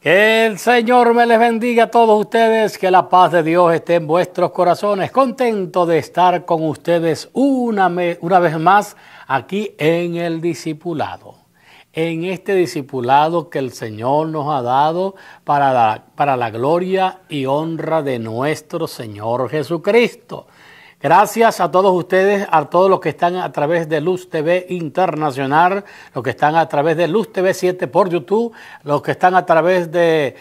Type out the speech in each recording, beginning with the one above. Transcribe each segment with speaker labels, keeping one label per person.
Speaker 1: Que el Señor me les bendiga a todos ustedes, que la paz de Dios esté en vuestros corazones. Contento de estar con ustedes una, una vez más aquí en el Discipulado en este discipulado que el Señor nos ha dado para la, para la gloria y honra de nuestro Señor Jesucristo. Gracias a todos ustedes, a todos los que están a través de Luz TV Internacional, los que están a través de Luz TV 7 por YouTube, los que están a través de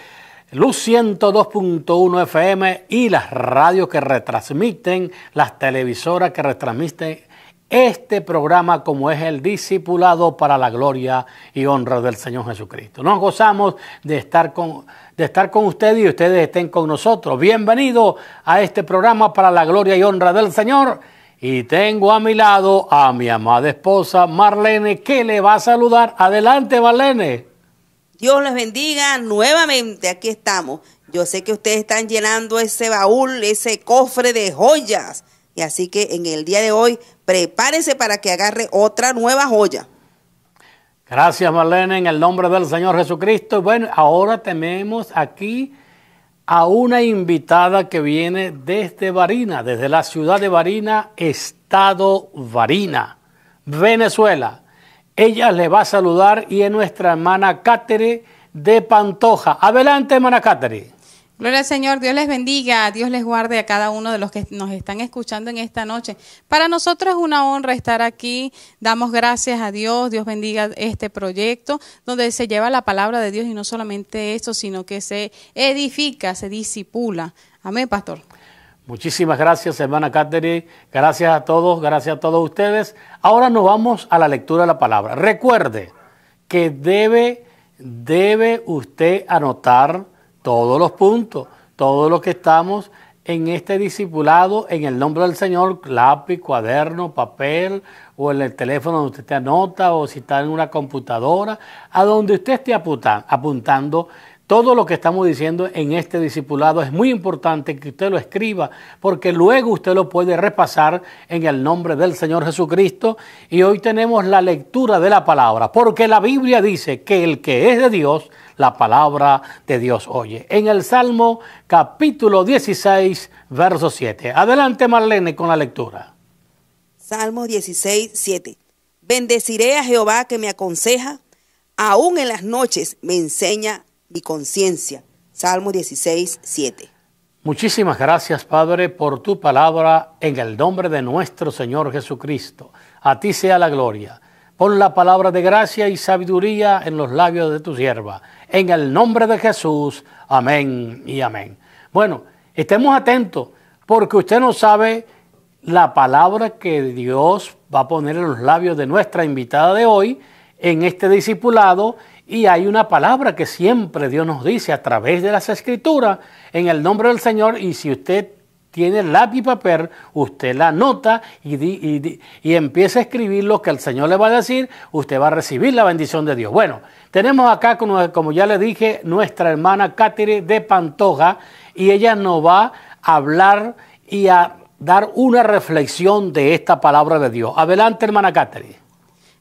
Speaker 1: Luz 102.1 FM y las radios que retransmiten, las televisoras que retransmiten este programa como es el discipulado para la gloria y honra del Señor Jesucristo. Nos gozamos de estar con, de estar con ustedes y ustedes estén con nosotros. Bienvenido a este programa para la gloria y honra del Señor. Y tengo a mi lado a mi amada esposa Marlene que le va a saludar. Adelante, Marlene. Dios
Speaker 2: les bendiga nuevamente. Aquí estamos. Yo sé que ustedes están llenando ese baúl, ese cofre de joyas y así que en el día de hoy, prepárese para que agarre otra nueva joya.
Speaker 1: Gracias, Marlene, en el nombre del Señor Jesucristo. Bueno, ahora tenemos aquí a una invitada que viene desde Varina, desde la ciudad de Varina, Estado Varina, Venezuela. Ella le va a saludar y es nuestra hermana Cátere de Pantoja. Adelante, hermana Cátere.
Speaker 3: Gloria al Señor, Dios les bendiga, Dios les guarde a cada uno de los que nos están escuchando en esta noche. Para nosotros es una honra estar aquí, damos gracias a Dios, Dios bendiga este proyecto donde se lleva la palabra de Dios y no solamente eso, sino que se edifica, se disipula. Amén, pastor.
Speaker 1: Muchísimas gracias, hermana Catherine. Gracias a todos, gracias a todos ustedes. Ahora nos vamos a la lectura de la palabra. Recuerde que debe, debe usted anotar todos los puntos, todos los que estamos en este discipulado, en el nombre del Señor, lápiz, cuaderno, papel, o en el teléfono donde usted te anota, o si está en una computadora, a donde usted esté apuntando todo lo que estamos diciendo en este discipulado es muy importante que usted lo escriba, porque luego usted lo puede repasar en el nombre del Señor Jesucristo. Y hoy tenemos la lectura de la palabra, porque la Biblia dice que el que es de Dios, la palabra de Dios oye. En el Salmo capítulo 16, verso 7. Adelante Marlene con la lectura.
Speaker 2: Salmo 16, 7. Bendeciré a Jehová que me aconseja, aún en las noches me enseña mi conciencia. Salmo 16, 7.
Speaker 1: Muchísimas gracias, Padre, por tu palabra en el nombre de nuestro Señor Jesucristo. A ti sea la gloria. Pon la palabra de gracia y sabiduría en los labios de tu sierva. En el nombre de Jesús. Amén y amén. Bueno, estemos atentos porque usted no sabe la palabra que Dios va a poner en los labios de nuestra invitada de hoy en este discipulado y hay una palabra que siempre Dios nos dice a través de las escrituras, en el nombre del Señor, y si usted tiene lápiz y papel, usted la anota y, y, empieza a escribir lo que el Señor le va a decir, usted va a recibir la bendición de Dios. Bueno, tenemos acá, como, como ya le dije, nuestra hermana Cátire de Pantoja y ella nos va a hablar y a dar una reflexión de esta palabra de Dios. Adelante, hermana Cátire.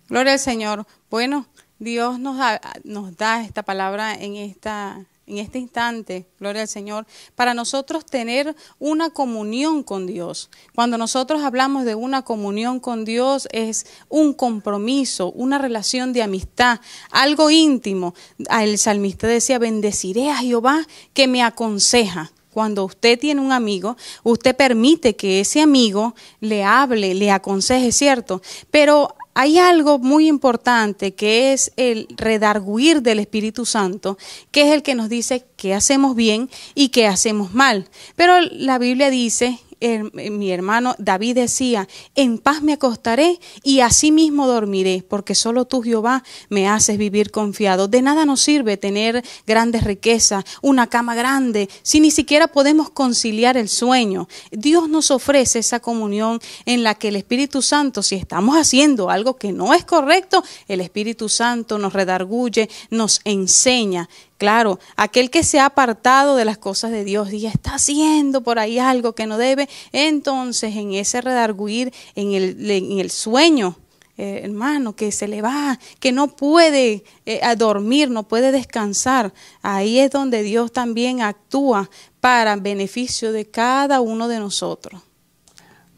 Speaker 3: Gloria al Señor. Bueno, Dios nos da, nos da esta palabra en, esta, en este instante, gloria al Señor, para nosotros tener una comunión con Dios. Cuando nosotros hablamos de una comunión con Dios es un compromiso, una relación de amistad, algo íntimo. El salmista decía, bendeciré a Jehová que me aconseja. Cuando usted tiene un amigo, usted permite que ese amigo le hable, le aconseje, ¿cierto? Pero hay algo muy importante que es el redarguir del Espíritu Santo, que es el que nos dice qué hacemos bien y qué hacemos mal. Pero la Biblia dice eh, mi hermano David decía, en paz me acostaré y así mismo dormiré, porque solo tú, Jehová, me haces vivir confiado. De nada nos sirve tener grandes riquezas, una cama grande, si ni siquiera podemos conciliar el sueño. Dios nos ofrece esa comunión en la que el Espíritu Santo, si estamos haciendo algo que no es correcto, el Espíritu Santo nos redarguye, nos enseña Claro, aquel que se ha apartado de las cosas de Dios y está haciendo por ahí algo que no debe, entonces en ese redarguir, en el, sueño, eh, hermano, que se le va, que no puede eh, dormir, no puede descansar, ahí es donde Dios también actúa para beneficio de cada uno de nosotros.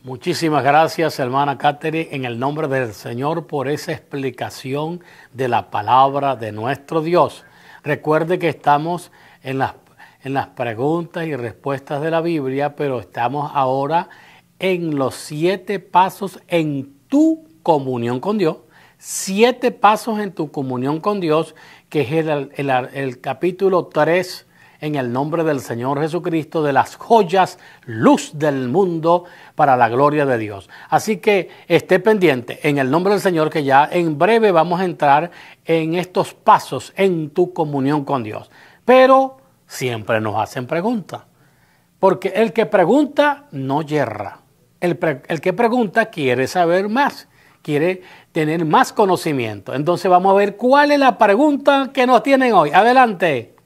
Speaker 1: Muchísimas gracias, hermana Catherine, en el nombre del Señor por esa explicación de la palabra de nuestro Dios. Recuerde que estamos en las, preguntas y respuestas de la Biblia, pero estamos ahora en los siete pasos en tu comunión con Dios. Siete pasos en tu comunión con Dios, que es el, el capítulo 3 en el nombre del Señor Jesucristo de las joyas luz del mundo para la gloria de Dios. Así que esté pendiente en el nombre del Señor que ya en breve vamos a entrar en estos pasos en tu comunión con Dios. Pero siempre nos hacen preguntas, porque el que pregunta no yerra. El, el que pregunta quiere saber más, quiere tener más conocimiento. Entonces vamos a ver cuál es la pregunta que nos tienen hoy. Adelante.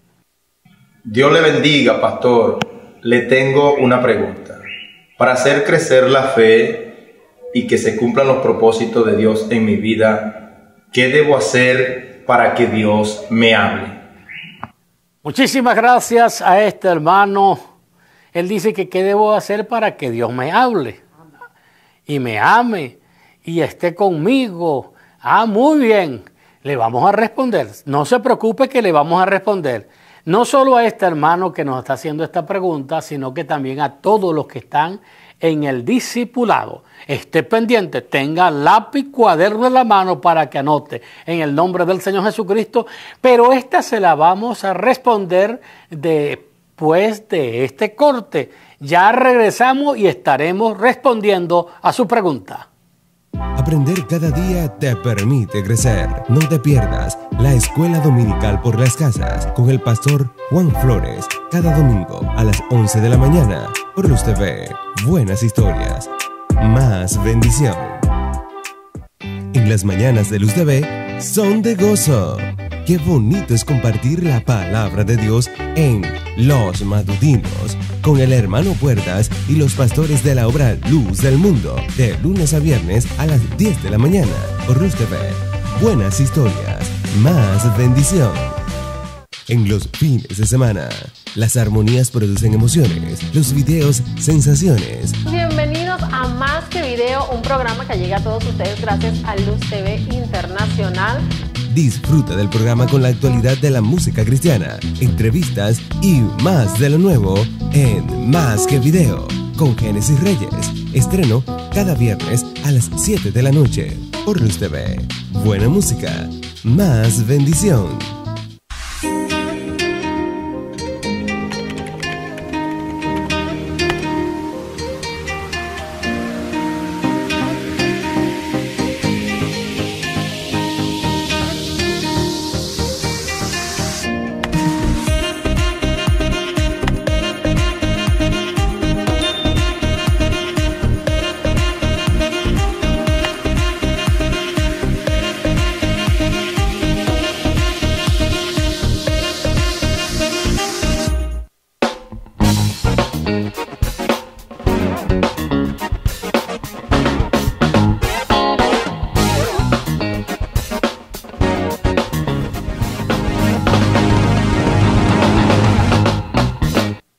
Speaker 4: Dios le bendiga, pastor. Le tengo una pregunta. Para hacer crecer la fe y que se cumplan los propósitos de Dios en mi vida, ¿qué debo hacer para que Dios me hable?
Speaker 1: Muchísimas gracias a este hermano. Él dice que qué debo hacer para que Dios me hable y me ame y esté conmigo. Ah, muy bien. Le vamos a responder. No se preocupe que le vamos a responder. No solo a este hermano que nos está haciendo esta pregunta, sino que también a todos los que están en el discipulado. Esté pendiente, tenga lápiz, cuaderno en la mano para que anote en el nombre del Señor Jesucristo, pero esta se la vamos a responder después de este corte. Ya regresamos y estaremos respondiendo a su pregunta.
Speaker 4: Aprender cada día te permite crecer. No te pierdas la Escuela Dominical por las Casas con el pastor Juan Flores cada domingo a las 11 de la mañana por Luz TV. Buenas historias. Más bendición. En las mañanas de Luz TV son de gozo. Qué bonito es compartir la palabra de Dios en Los Madudinos con el hermano Puertas y los pastores de la obra Luz del Mundo, de lunes a viernes a las 10 de la mañana por Luz TV. Buenas historias, más bendición. En los fines de semana, las armonías producen emociones, los videos sensaciones.
Speaker 3: Bienvenidos a Más que Video, un programa que llega a todos ustedes gracias a Luz TV Internacional.
Speaker 4: Disfruta del programa con la actualidad de la música cristiana, entrevistas y más de lo nuevo en Más que Video con Génesis Reyes. Estreno cada viernes a las 7 de la noche por Luz TV. Buena música, más bendición.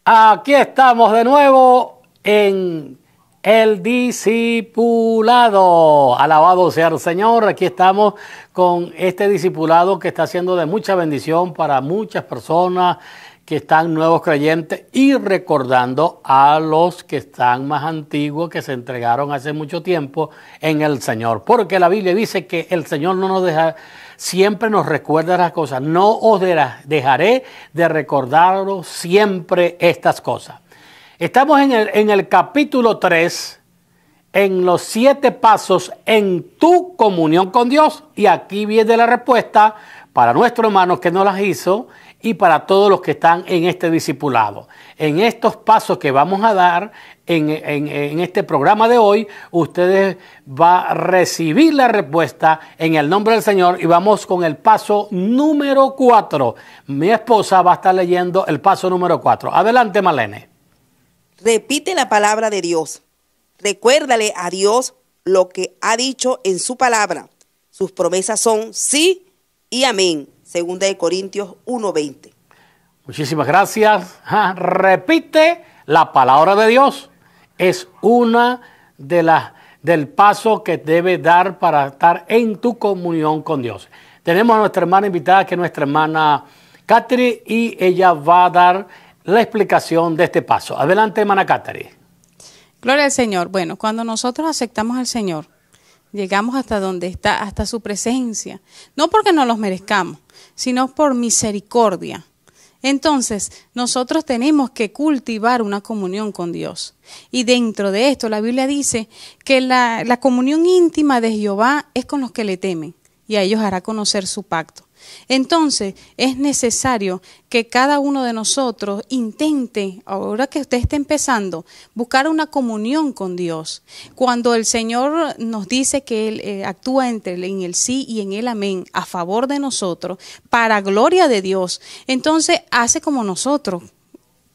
Speaker 1: Aquí estamos de nuevo en el discipulado. Alabado sea el Señor. Aquí estamos con este discipulado que está haciendo de mucha bendición para muchas personas que están nuevos creyentes y recordando a los que están más antiguos, que se entregaron hace mucho tiempo en el Señor. Porque la Biblia dice que el Señor no nos deja, siempre nos recuerda las cosas. No os dejaré de recordaros siempre estas cosas. Estamos en el, capítulo 3, en los siete pasos en tu comunión con Dios. Y aquí viene la respuesta para nuestro hermano que no las hizo y para todos los que están en este discipulado. En estos pasos que vamos a dar en, este programa de hoy, ustedes va a recibir la respuesta en el nombre del Señor y vamos con el paso número cuatro. Mi esposa va a estar leyendo el paso número cuatro. Adelante, Malene. Repite la
Speaker 2: palabra de Dios. Recuérdale a Dios lo que ha dicho en su palabra. Sus promesas son sí y amén Segunda de Corintios 1.20.
Speaker 1: Muchísimas gracias. repite la palabra de Dios. Es una de las del paso que debe dar para estar en tu comunión con Dios. Tenemos a nuestra hermana invitada, que es nuestra hermana Catherine, y ella va a dar la explicación de este paso. Adelante, hermana Catherine.
Speaker 3: Gloria al Señor. Bueno, cuando nosotros aceptamos al Señor, llegamos hasta donde está, hasta su presencia. No porque no los merezcamos, sino por misericordia. Entonces, nosotros tenemos que cultivar una comunión con Dios. Y dentro de esto, la Biblia dice que la, comunión íntima de Jehová es con los que le temen, y a ellos hará conocer su pacto. Entonces, es necesario que cada uno de nosotros intente, ahora que usted está empezando, buscar una comunión con Dios. Cuando el Señor nos dice que Él eh, actúa entre, en el sí y en el amén a favor de nosotros, para gloria de Dios, entonces hace como nosotros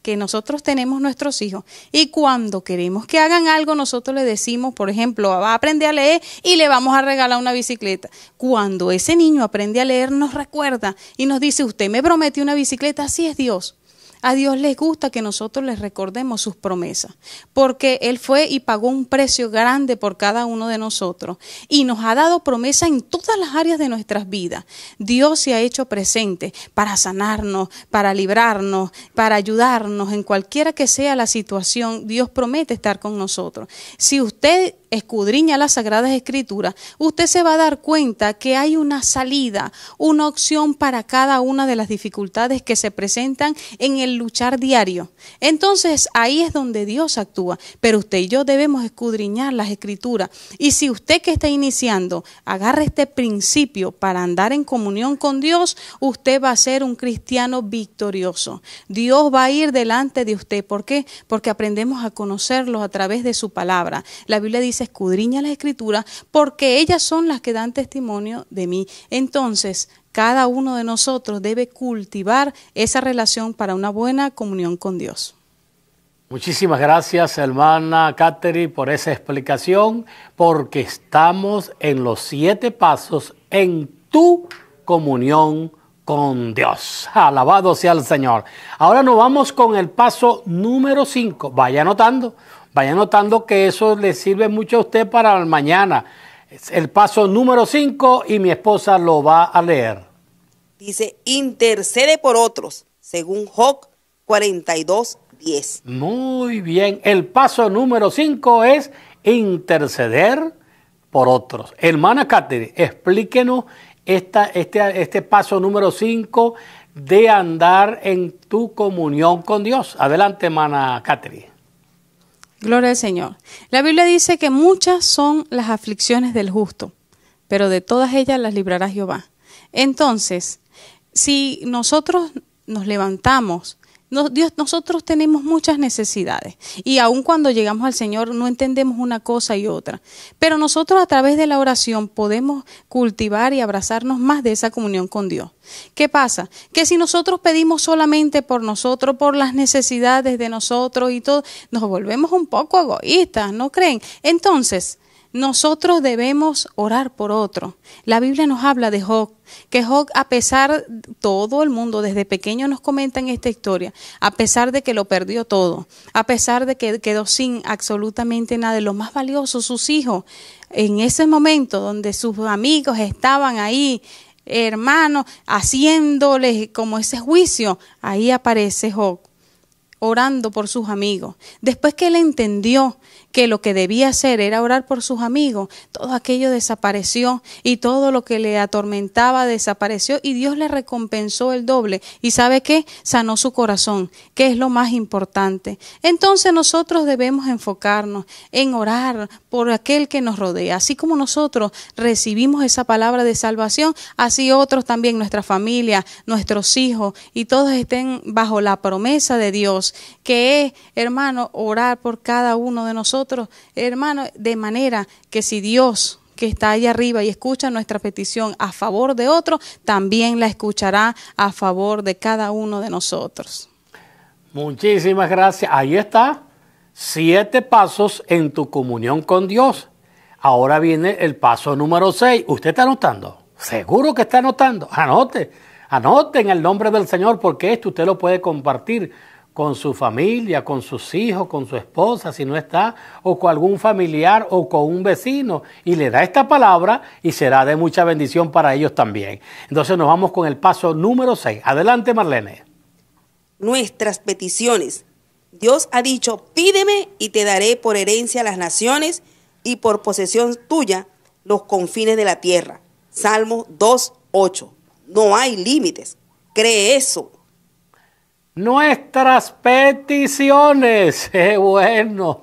Speaker 3: que nosotros tenemos nuestros hijos y cuando queremos que hagan algo, nosotros le decimos, por ejemplo, va a aprender a leer y le vamos a regalar una bicicleta. Cuando ese niño aprende a leer, nos recuerda y nos dice, usted me prometió una bicicleta, así es Dios. A Dios les gusta que nosotros les recordemos sus promesas, porque Él fue y pagó un precio grande por cada uno de nosotros y nos ha dado promesa en todas las áreas de nuestras vidas. Dios se ha hecho presente para sanarnos, para librarnos, para ayudarnos en cualquiera que sea la situación. Dios promete estar con nosotros. Si usted escudriña las Sagradas Escrituras, usted se va a dar cuenta que hay una salida, una opción para cada una de las dificultades que se presentan en el luchar diario. Entonces ahí es donde Dios actúa, pero usted y yo debemos escudriñar las Escrituras. Y si usted que está iniciando agarra este principio para andar en comunión con Dios, usted va a ser un cristiano victorioso. Dios va a ir delante de usted. ¿Por qué? Porque aprendemos a conocerlo a través de su palabra. La Biblia dice, escudriña la escritura porque ellas son las que dan testimonio de mí. Entonces, cada uno de nosotros debe cultivar esa relación para una buena comunión con Dios.
Speaker 1: Muchísimas gracias, hermana Catherine, por esa explicación, porque estamos en los siete pasos en tu comunión con Dios. Alabado sea el Señor. Ahora nos vamos con el paso número 5. Vaya anotando. Vaya notando que eso le sirve mucho a usted para mañana. el paso número 5 y mi esposa lo va a leer.
Speaker 2: Dice, intercede por otros,
Speaker 1: según Job
Speaker 2: 42.10.
Speaker 1: Muy bien, el paso número 5 es interceder por otros. Hermana Catherine, explíquenos este, este paso número 5 de andar en tu comunión con Dios. Adelante, hermana Catherine.
Speaker 3: Gloria al Señor. La Biblia dice que muchas son las aflicciones del justo, pero de todas ellas las librará Jehová. Entonces, si nosotros nos levantamos nosotros tenemos muchas necesidades y aun cuando llegamos al Señor no entendemos una cosa y otra, pero nosotros a través de la oración podemos cultivar y abrazarnos más de esa comunión con Dios. ¿Qué pasa? Que si nosotros pedimos solamente por nosotros, por las necesidades de nosotros y todo, nos volvemos un poco egoístas, ¿no creen? Entonces, nosotros debemos orar por otro. La Biblia nos habla de Job, que Job, a pesar, todo el mundo desde pequeño nos comentan esta historia, a pesar de que lo perdió todo, a pesar de que quedó sin absolutamente nada de lo más valioso, sus hijos, en ese momento donde sus amigos estaban ahí, hermanos, haciéndoles como ese juicio, ahí aparece Job orando por sus amigos. Después que él entendió que lo que debía hacer era orar por sus amigos, todo aquello desapareció y todo lo que le atormentaba desapareció y Dios le recompensó el doble. ¿Y sabe qué? Sanó su corazón, que es lo más importante. Entonces nosotros debemos enfocarnos en orar por aquel que nos rodea. Así como nosotros recibimos esa palabra de salvación, así otros también, nuestra familia, nuestros hijos y todos estén bajo la promesa de Dios, que es, hermano, orar por cada uno de nosotros hermanos hermano, de manera que si Dios que está allá arriba y escucha nuestra petición a favor de otro, también la escuchará a favor de cada uno de nosotros.
Speaker 1: Muchísimas gracias. Ahí está. Siete pasos en tu comunión con Dios. Ahora viene el paso número seis. ¿Usted está anotando? Seguro que está anotando. Anote. Anote en el nombre del Señor porque esto usted lo puede compartir con su familia, con sus hijos, con su esposa, si no está, o con algún familiar o con un vecino, y le da esta palabra y será de mucha bendición para ellos también. Entonces nos vamos con el paso número 6. Adelante, Marlene.
Speaker 2: Nuestras peticiones. Dios ha dicho, pídeme y te daré por herencia las naciones y por posesión tuya los confines de la tierra. Salmo 2.8. No hay límites. Cree eso
Speaker 1: Nuestras peticiones. Qué bueno,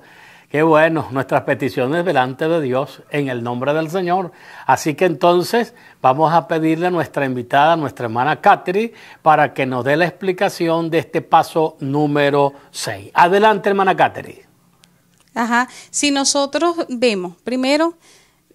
Speaker 1: qué bueno. Nuestras peticiones delante de Dios en el nombre del Señor. Así que entonces vamos a pedirle a nuestra invitada, nuestra hermana Katherine, para que nos dé la explicación de este paso número 6. Adelante, hermana Catherine.
Speaker 3: Ajá. Si nosotros vemos, primero,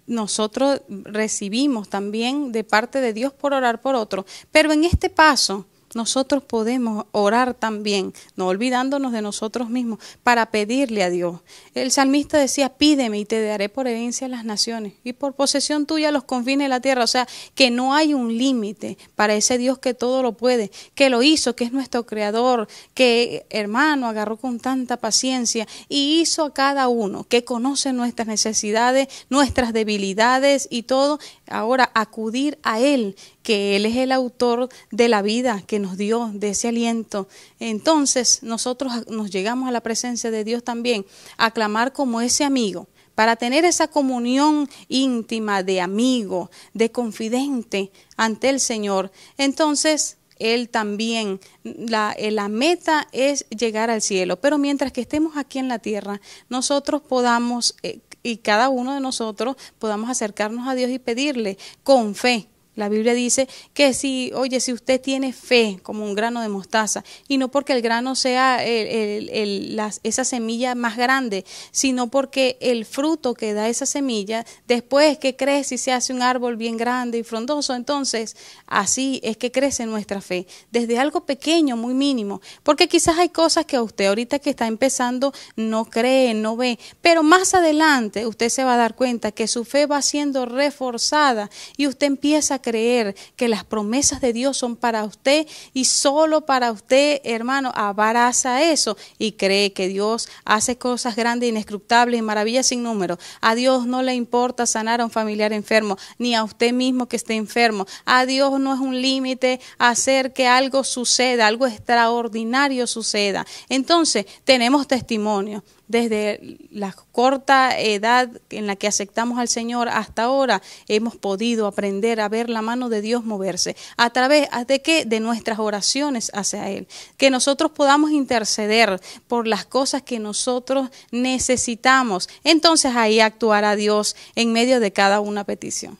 Speaker 3: nosotros recibimos también de parte de Dios por orar por otro. Pero en este paso, nosotros podemos orar también, no olvidándonos de nosotros mismos, para pedirle a Dios. El salmista decía, pídeme y te daré por herencia las naciones y por posesión tuya los confines de la tierra. O sea, que no hay un límite para ese Dios que todo lo puede, que lo hizo, que es nuestro creador, que hermano agarró con tanta paciencia y hizo a cada uno que conoce nuestras necesidades, nuestras debilidades y todo, ahora acudir a Él, que Él es el autor de la vida que nos dio, de ese aliento. Entonces nosotros nos llegamos a la presencia de Dios también, a clamar como ese amigo, para tener esa comunión íntima de amigo, de confidente ante el Señor. Entonces él también. La, meta es llegar al cielo, pero mientras que estemos aquí en la tierra, nosotros podamos eh, y cada uno de nosotros podamos acercarnos a Dios y pedirle con fe la Biblia dice que si, oye, si usted tiene fe como un grano de mostaza, y no porque el grano sea esa semilla más grande, sino porque el fruto que da esa semilla, después que crece y se hace un árbol bien grande y frondoso, entonces así es que crece nuestra fe, desde algo pequeño, muy mínimo, porque quizás hay cosas que a usted ahorita que está empezando no cree, no ve, pero más adelante usted se va a dar cuenta que su fe va siendo reforzada y usted empieza a creer que las promesas de Dios son para usted y solo para usted, hermano, abaraza eso y cree que Dios hace cosas grandes, inescrutables y maravillas sin número. A Dios no le importa sanar a un familiar enfermo, ni a usted mismo que esté enfermo. A Dios no es un límite hacer que algo suceda, algo extraordinario suceda. Entonces, tenemos testimonio desde la corta edad en la que aceptamos al Señor hasta ahora, hemos podido aprender a ver la mano de Dios moverse. ¿A través de qué? De nuestras oraciones hacia Él. Que nosotros podamos interceder por las cosas que nosotros necesitamos. Entonces ahí actuará Dios en medio de cada una petición.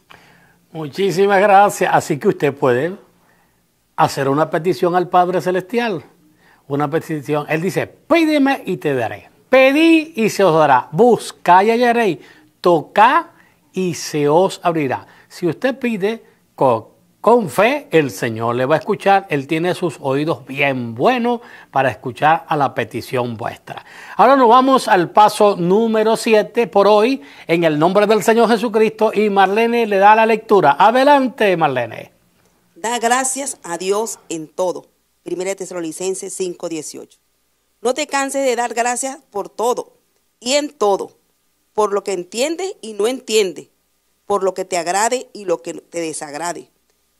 Speaker 1: Muchísimas gracias. Así que usted puede hacer una petición al Padre Celestial. Una petición. Él dice, pídeme y te daré. Pedí y se os dará. busca y hallaréis. toca y se os abrirá. Si usted pide con, fe, el Señor le va a escuchar. Él tiene sus oídos bien buenos para escuchar a la petición vuestra. Ahora nos vamos al paso número 7 por hoy, en el nombre del Señor Jesucristo. Y Marlene le da la lectura. Adelante, Marlene.
Speaker 2: Da gracias a Dios en todo. Primera Tesalonicenses 5:18. No te canses de dar gracias por todo y en todo, por lo que entiendes y no entiendes, por lo que te agrade y lo que te desagrade.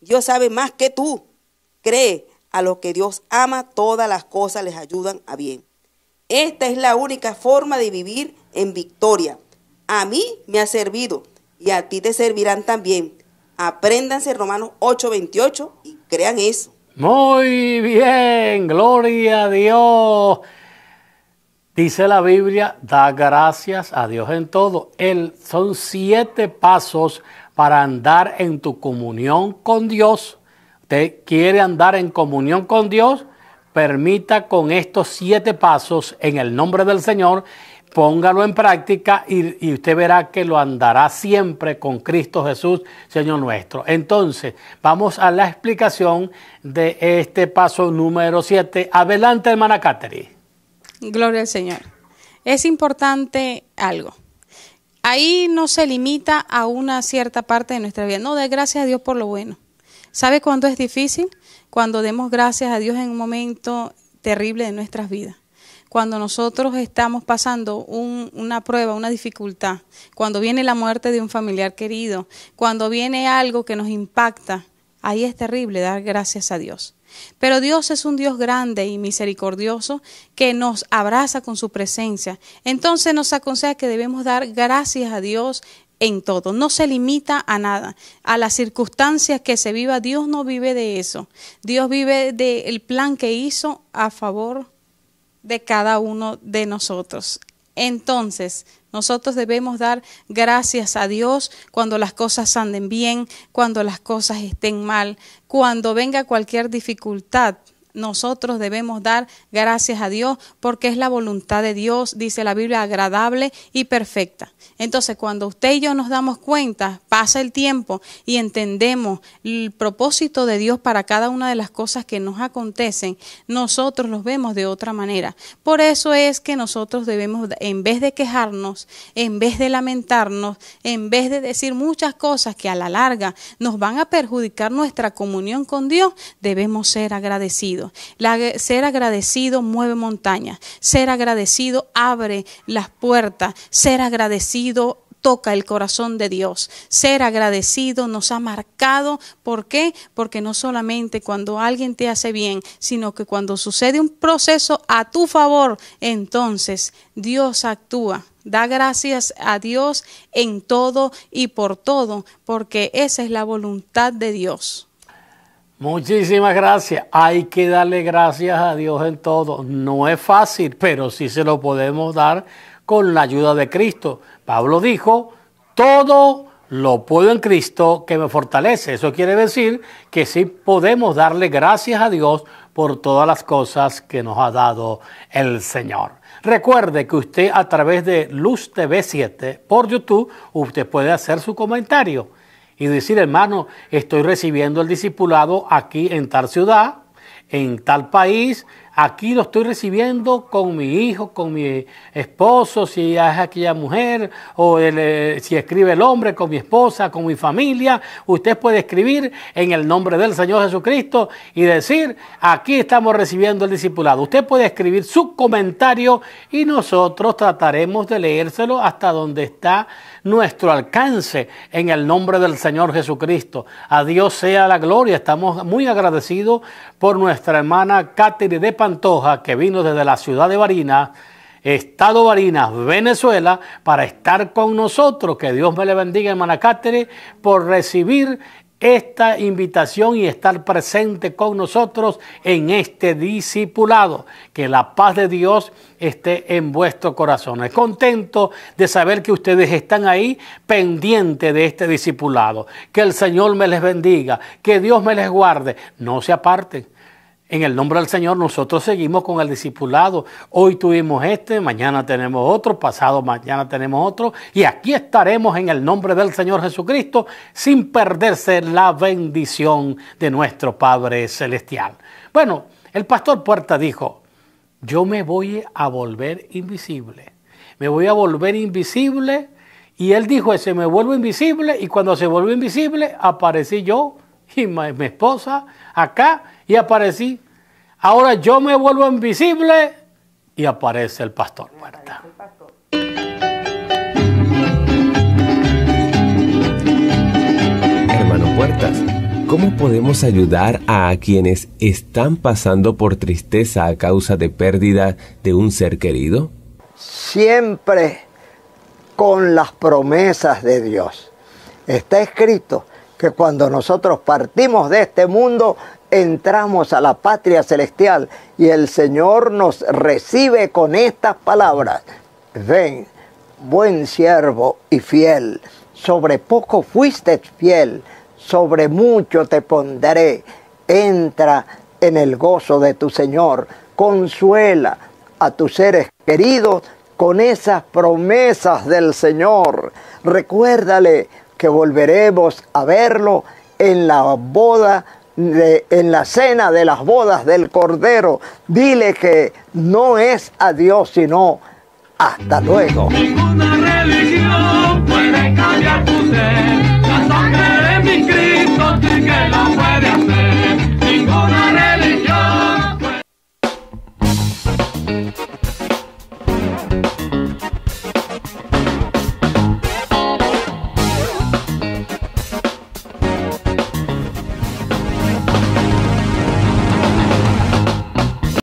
Speaker 2: Dios sabe más que tú. Cree, a lo que Dios ama, todas las cosas les ayudan a bien. Esta es la única forma de vivir en victoria. A mí me ha servido y a ti te servirán también. Apréndanse Romanos 8:28 y crean eso.
Speaker 1: Muy bien, gloria a Dios. Dice la Biblia, da gracias a Dios en todo. Él, son siete pasos para andar en tu comunión con Dios. Usted quiere andar en comunión con Dios, permita con estos siete pasos en el nombre del Señor, póngalo en práctica y, usted verá que lo andará siempre con Cristo Jesús, Señor nuestro. Entonces, vamos a la explicación de este paso número siete. Adelante, hermana Catherine.
Speaker 3: Gloria al Señor. Es importante algo. Ahí no se limita a una cierta parte de nuestra vida. No, de gracias a Dios por lo bueno. ¿Sabe cuándo es difícil? Cuando demos gracias a Dios en un momento terrible de nuestras vidas cuando nosotros estamos pasando una prueba, una dificultad, cuando viene la muerte de un familiar querido, cuando viene algo que nos impacta, ahí es terrible dar gracias a Dios. Pero Dios es un Dios grande y misericordioso que nos abraza con su presencia. Entonces nos aconseja que debemos dar gracias a Dios en todo, no se limita a nada, a las circunstancias que se viva, Dios no vive de eso, Dios vive del plan que hizo a favor de cada uno de nosotros. Entonces, nosotros debemos dar gracias a Dios cuando las cosas anden bien, cuando las cosas estén mal, cuando venga cualquier dificultad nosotros debemos dar gracias a Dios porque es la voluntad de Dios, dice la Biblia, agradable y perfecta. Entonces, cuando usted y yo nos damos cuenta, pasa el tiempo y entendemos el propósito de Dios para cada una de las cosas que nos acontecen, nosotros los vemos de otra manera. Por eso es que nosotros debemos, en vez de quejarnos, en vez de lamentarnos, en vez de decir muchas cosas que a la larga nos van a perjudicar nuestra comunión con Dios, debemos ser agradecidos ser agradecido mueve montañas. Ser agradecido abre las puertas. Ser agradecido toca el corazón de Dios. Ser agradecido nos ha marcado. ¿Por qué? Porque no solamente cuando alguien te hace bien, sino que cuando sucede un proceso a tu favor, entonces Dios actúa. Da gracias a Dios en todo y por todo, porque esa es la voluntad de Dios.
Speaker 1: Muchísimas gracias. Hay que darle gracias a Dios en todo. No es fácil, pero sí se lo podemos dar con la ayuda de Cristo. Pablo dijo, todo lo puedo en Cristo que me fortalece. Eso quiere decir que sí podemos darle gracias a Dios por todas las cosas que nos ha dado el Señor. Recuerde que usted a través de Luz TV7 por YouTube, usted puede hacer su comentario y decir, hermano, estoy recibiendo el discipulado aquí en tal ciudad, en tal país, aquí lo estoy recibiendo con mi hijo, con mi esposo, si es aquella mujer, o eh, si escribe el hombre, con mi esposa, con mi familia. Usted puede escribir en el nombre del Señor Jesucristo y decir, aquí estamos recibiendo el discipulado. Usted puede escribir su comentario y nosotros trataremos de leérselo hasta donde está nuestro alcance en el nombre del Señor Jesucristo. A Dios sea la gloria. Estamos muy agradecidos por nuestra hermana Catherine de Paz Antoja, que vino desde la ciudad de Barinas, Estado Barinas, Venezuela, para estar con nosotros. Que Dios me le bendiga, hermana Manacáteres por recibir esta invitación y estar presente con nosotros en este discipulado. Que la paz de Dios esté en vuestro corazón. Es Contento de saber que ustedes están ahí pendiente de este discipulado. Que el Señor me les bendiga, que Dios me les guarde. No se aparten en el nombre del Señor nosotros seguimos con el discipulado. Hoy tuvimos este, mañana tenemos otro, pasado mañana tenemos otro. Y aquí estaremos en el nombre del Señor Jesucristo sin perderse la bendición de nuestro Padre Celestial. Bueno, el pastor Puerta dijo, yo me voy a volver invisible. Me voy a volver invisible. Y él dijo, se me vuelve invisible. Y cuando se volvió invisible, aparecí yo y mi esposa acá y aparecí Ahora yo me vuelvo invisible y aparece el pastor muerta.
Speaker 4: Hermano Puertas, ¿cómo podemos ayudar a quienes están pasando por tristeza a causa de pérdida de un ser querido?
Speaker 1: Siempre con las promesas de Dios. Está escrito que cuando nosotros partimos de este mundo, entramos a la patria celestial y el Señor nos recibe con estas palabras. Ven, buen siervo y fiel, sobre poco fuiste fiel, sobre mucho te pondré. Entra en el gozo de tu Señor, consuela a tus seres queridos con esas promesas del Señor. Recuérdale que volveremos a verlo
Speaker 2: en la boda en la cena de las bodas del Cordero.
Speaker 1: Dile que no es adiós, sino hasta luego. Ninguna religión puede tu